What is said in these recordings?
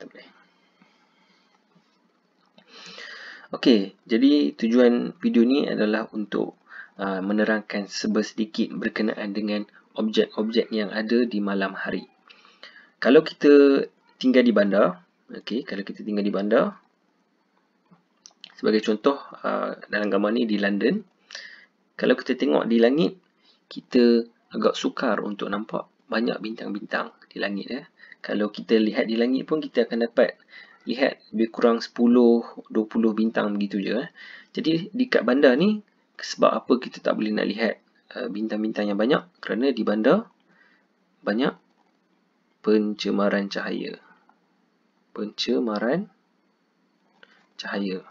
kita boleh. Okey, jadi tujuan video ni adalah untuk uh, menerangkan sebesedikit berkenaan dengan objek-objek yang ada di malam hari. Kalau kita tinggal di bandar, okey, kalau kita tinggal di bandar sebagai contoh uh, dalam gambar ni di London. Kalau kita tengok di langit, kita agak sukar untuk nampak banyak bintang-bintang di langit eh kalau kita lihat di langit pun kita akan dapat lihat lebih kurang 10 20 bintang begitu je eh. jadi dekat bandar ni sebab apa kita tak boleh nak lihat eh, bintang-bintang uh, yang banyak kerana di bandar banyak pencemaran cahaya pencemaran cahaya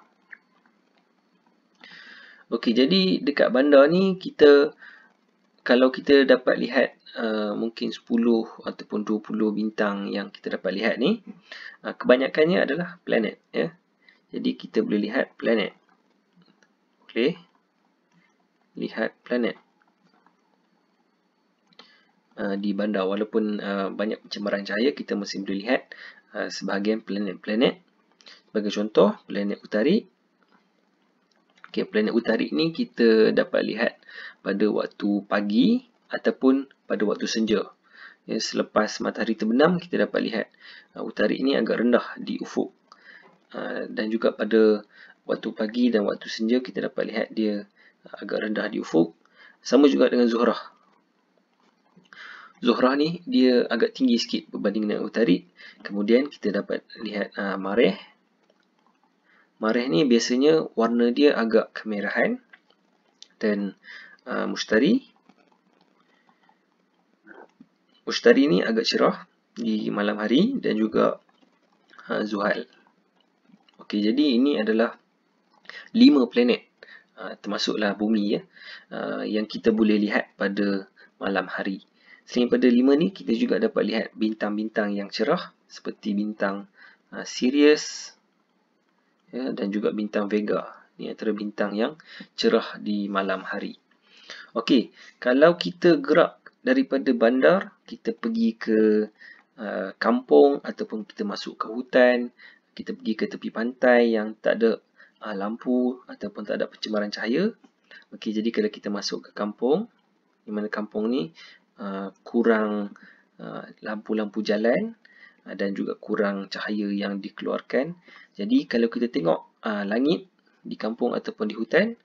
Okey, jadi dekat bandar ni kita kalau kita dapat lihat uh, mungkin 10 ataupun 20 bintang yang kita dapat lihat ni uh, kebanyakannya adalah planet ya jadi kita boleh lihat planet okey lihat planet uh, di bandar walaupun uh, banyak pencemaran cahaya kita masih boleh lihat uh, sebahagian planet-planet sebagai contoh planet utari Okay, planet utari ni kita dapat lihat pada waktu pagi ataupun pada waktu senja. Ya, selepas matahari terbenam, kita dapat lihat uh, utara ini agak rendah di ufuk. Uh, dan juga pada waktu pagi dan waktu senja, kita dapat lihat dia agak rendah di ufuk. Sama juga dengan zuhrah. Zuhrah ni dia agak tinggi sikit berbanding dengan utari. Kemudian kita dapat lihat uh, mareh. Mareh ni biasanya warna dia agak kemerahan dan uh, mustari. Ustari ni agak cerah di malam hari dan juga ha, uh, Zuhal. Okey, jadi ini adalah lima planet ha, termasuklah bumi ya ha, yang kita boleh lihat pada malam hari. Selain pada lima ni, kita juga dapat lihat bintang-bintang yang cerah seperti bintang ha, Sirius ya, dan juga bintang Vega. Ini antara bintang yang cerah di malam hari. Okey, kalau kita gerak daripada bandar kita pergi ke uh, kampung ataupun kita masuk ke hutan kita pergi ke tepi pantai yang tak ada uh, lampu ataupun tak ada pencemaran cahaya okey jadi kalau kita masuk ke kampung di mana kampung ni uh, kurang uh, lampu-lampu uh, jalan uh, dan juga kurang cahaya yang dikeluarkan jadi kalau kita tengok uh, langit di kampung ataupun di hutan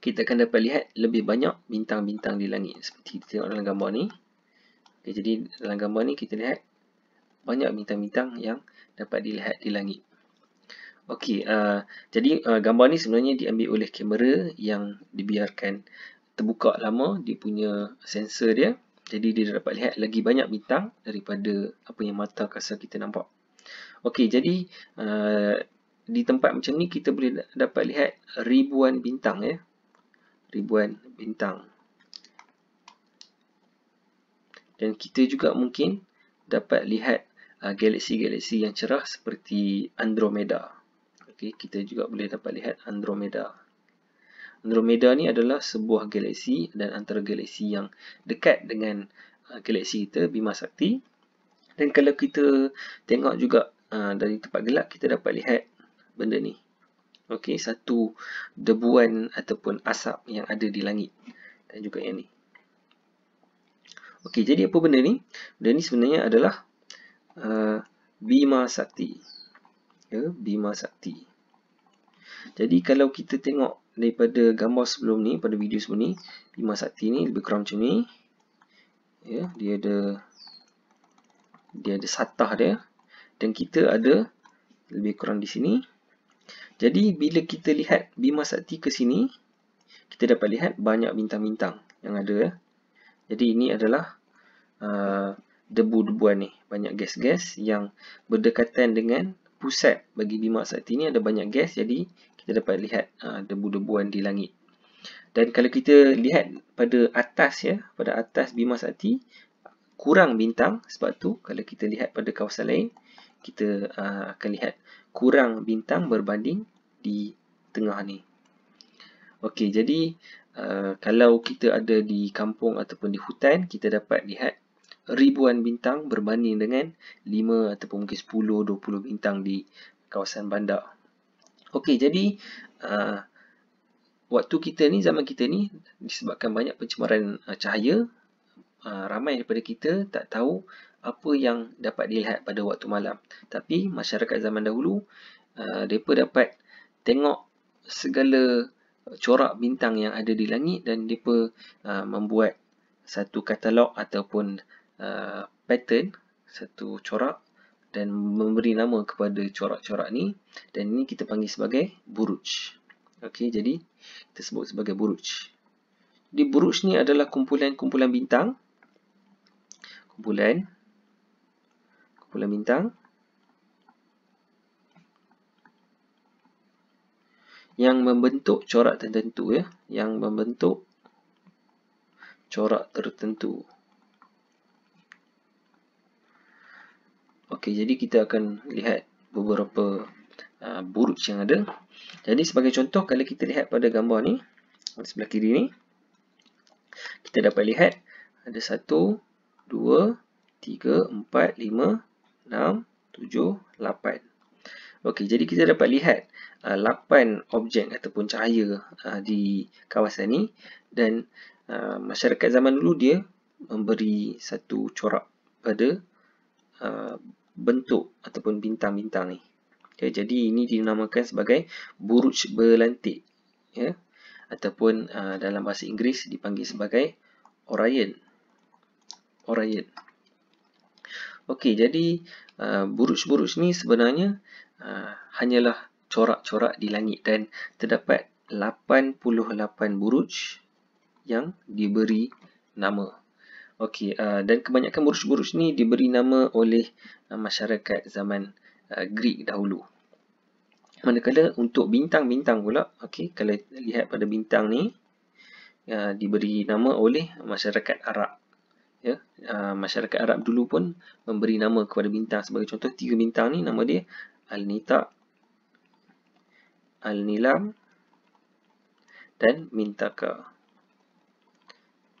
kita akan dapat lihat lebih banyak bintang-bintang di langit seperti kita tengok dalam gambar ni okay, jadi dalam gambar ni kita lihat banyak bintang-bintang yang dapat dilihat di langit Okey, uh, jadi uh, gambar ni sebenarnya diambil oleh kamera yang dibiarkan terbuka lama dia punya sensor dia jadi dia dapat lihat lagi banyak bintang daripada apa yang mata kasar kita nampak Okey, jadi uh, di tempat macam ni kita boleh dapat lihat ribuan bintang ya. Ribuan bintang. Dan kita juga mungkin dapat lihat uh, galaksi-galaksi yang cerah seperti Andromeda. Okey, kita juga boleh dapat lihat Andromeda. Andromeda ni adalah sebuah galaksi dan antara galaksi yang dekat dengan uh, galaksi kita Bima Sakti. Dan kalau kita tengok juga uh, dari tempat gelap kita dapat lihat benda ni. Okey, satu debuan ataupun asap yang ada di langit dan juga yang ni. Okey, jadi apa benda ni? Benda ni sebenarnya adalah uh, Bima Sakti. Ya, Bima Sakti. Jadi kalau kita tengok daripada gambar sebelum ni, pada video sebelum ni, Bima Sakti ni lebih kurang macam ni. Ya, dia ada dia ada satah dia dan kita ada lebih kurang di sini jadi bila kita lihat Bima Sakti ke sini, kita dapat lihat banyak bintang-bintang yang ada. Ya. Jadi ini adalah uh, debu-debuan ni, banyak gas-gas yang berdekatan dengan pusat bagi Bima Sakti ni ada banyak gas. Jadi kita dapat lihat uh, debu-debuan di langit. Dan kalau kita lihat pada atas ya, pada atas Bima Sakti kurang bintang sebab tu kalau kita lihat pada kawasan lain kita uh, akan lihat kurang bintang berbanding di tengah ni. Okey, jadi uh, kalau kita ada di kampung ataupun di hutan, kita dapat lihat ribuan bintang berbanding dengan 5 ataupun mungkin 10, 20 bintang di kawasan bandar. Okey, jadi uh, waktu kita ni, zaman kita ni disebabkan banyak pencemaran uh, cahaya, uh, ramai daripada kita tak tahu apa yang dapat dilihat pada waktu malam. Tapi masyarakat zaman dahulu, uh, mereka dapat tengok segala corak bintang yang ada di langit dan mereka uh, membuat satu katalog ataupun uh, pattern, satu corak dan memberi nama kepada corak-corak ni dan ini kita panggil sebagai buruj. Okey, jadi kita sebut sebagai buruj. Di buruj ni adalah kumpulan-kumpulan bintang. Kumpulan bulan bintang. Yang membentuk corak tertentu ya, yang membentuk corak tertentu. Okey, jadi kita akan lihat beberapa uh, buruj yang ada. Jadi sebagai contoh kalau kita lihat pada gambar ni, di sebelah kiri ni, kita dapat lihat ada satu, dua, tiga, empat, lima. 6, 7, 8. Okey, jadi kita dapat lihat uh, 8 objek ataupun cahaya uh, di kawasan ni dan uh, masyarakat zaman dulu dia memberi satu corak pada uh, bentuk ataupun bintang-bintang ni. Okay, jadi ini dinamakan sebagai buruj berlantik. Ya? Ataupun uh, dalam bahasa Inggeris dipanggil sebagai Orion. Orion. Okey, jadi buruj-buruj uh, ni sebenarnya uh, hanyalah corak-corak di langit dan terdapat 88 buruj yang diberi nama. Okey, uh, dan kebanyakan buruj-buruj ni diberi nama oleh uh, masyarakat zaman uh, Greek dahulu. Manakala untuk bintang-bintang pula, okey, kalau lihat pada bintang ni, uh, diberi nama oleh masyarakat Arab ya. Uh, masyarakat Arab dulu pun memberi nama kepada bintang. Sebagai contoh, tiga bintang ni nama dia Al-Nita, Al-Nilam dan Mintaka.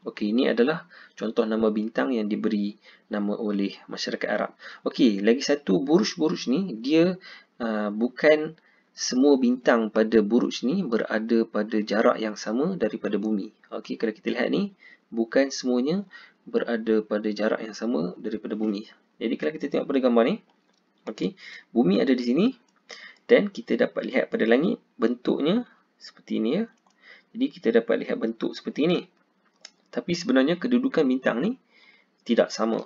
Okey, ini adalah contoh nama bintang yang diberi nama oleh masyarakat Arab. Okey, lagi satu buruj-buruj ni, dia uh, bukan semua bintang pada buruj ni berada pada jarak yang sama daripada bumi. Okey, kalau kita lihat ni, bukan semuanya berada pada jarak yang sama daripada bumi. Jadi kalau kita tengok pada gambar ni, okey, bumi ada di sini dan kita dapat lihat pada langit bentuknya seperti ini ya. Jadi kita dapat lihat bentuk seperti ini. Tapi sebenarnya kedudukan bintang ni tidak sama.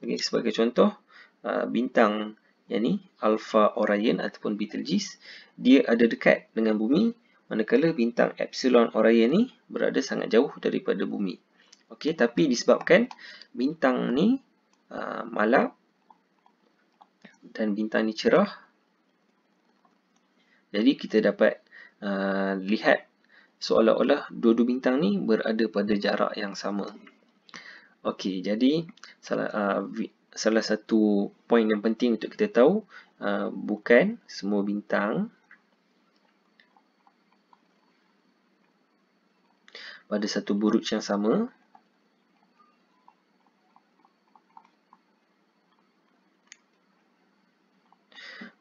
Okey, sebagai contoh, ah, bintang yang ni Alpha Orion ataupun Betelgeuse, dia ada dekat dengan bumi manakala bintang Epsilon Orion ni berada sangat jauh daripada bumi. Okey, tapi disebabkan bintang ni uh, malam dan bintang ni cerah. Jadi kita dapat uh, lihat seolah-olah dua-dua bintang ni berada pada jarak yang sama. Okey, jadi salah, uh, salah satu poin yang penting untuk kita tahu uh, bukan semua bintang pada satu buruj yang sama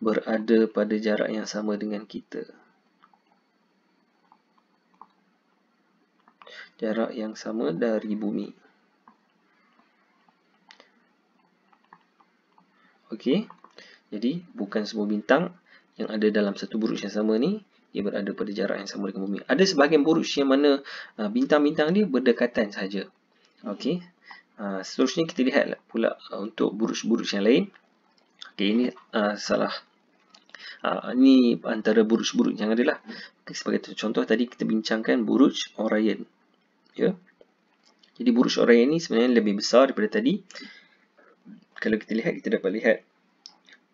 berada pada jarak yang sama dengan kita. Jarak yang sama dari bumi. Okey, jadi bukan semua bintang yang ada dalam satu buruj yang sama ni ia berada pada jarak yang sama dengan bumi. Ada sebahagian buruj yang mana uh, bintang-bintang dia berdekatan saja. Okey, uh, seterusnya kita lihat pula uh, untuk buruj-buruj yang lain. Okey, ini uh, salah. Uh, ha, ini antara buruj-buruj yang adalah Okay, sebagai contoh tadi kita bincangkan buruj Orion. Yeah. Jadi buruj Orion ini sebenarnya lebih besar daripada tadi. Kalau kita lihat, kita dapat lihat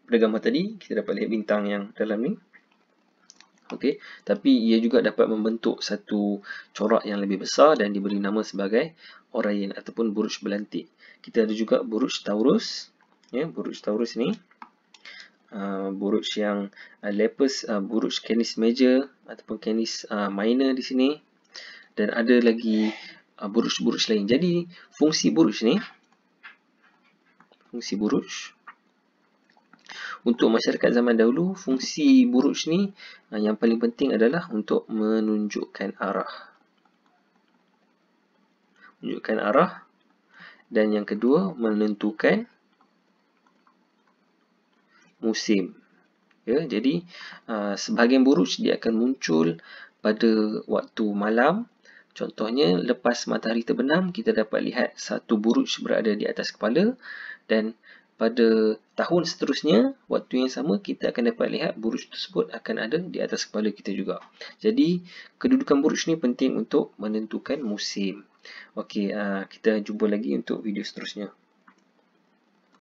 pada gambar tadi, kita dapat lihat bintang yang dalam ni. Okay. Tapi ia juga dapat membentuk satu corak yang lebih besar dan diberi nama sebagai Orion ataupun buruj belantik. Kita ada juga buruj Taurus. Yeah, buruj Taurus ni buruj yang uh, lepus uh, uh buruj canis major ataupun canis uh, minor di sini dan ada lagi uh, buruj-buruj uh, lain. Jadi fungsi buruj ni fungsi buruj untuk masyarakat zaman dahulu fungsi buruj ni uh, yang paling penting adalah untuk menunjukkan arah. Menunjukkan arah dan yang kedua menentukan musim. Ya, jadi aa, uh, sebahagian buruj dia akan muncul pada waktu malam. Contohnya lepas matahari terbenam kita dapat lihat satu buruj berada di atas kepala dan pada tahun seterusnya waktu yang sama kita akan dapat lihat buruj tersebut akan ada di atas kepala kita juga. Jadi kedudukan buruj ni penting untuk menentukan musim. Okey, uh, kita jumpa lagi untuk video seterusnya.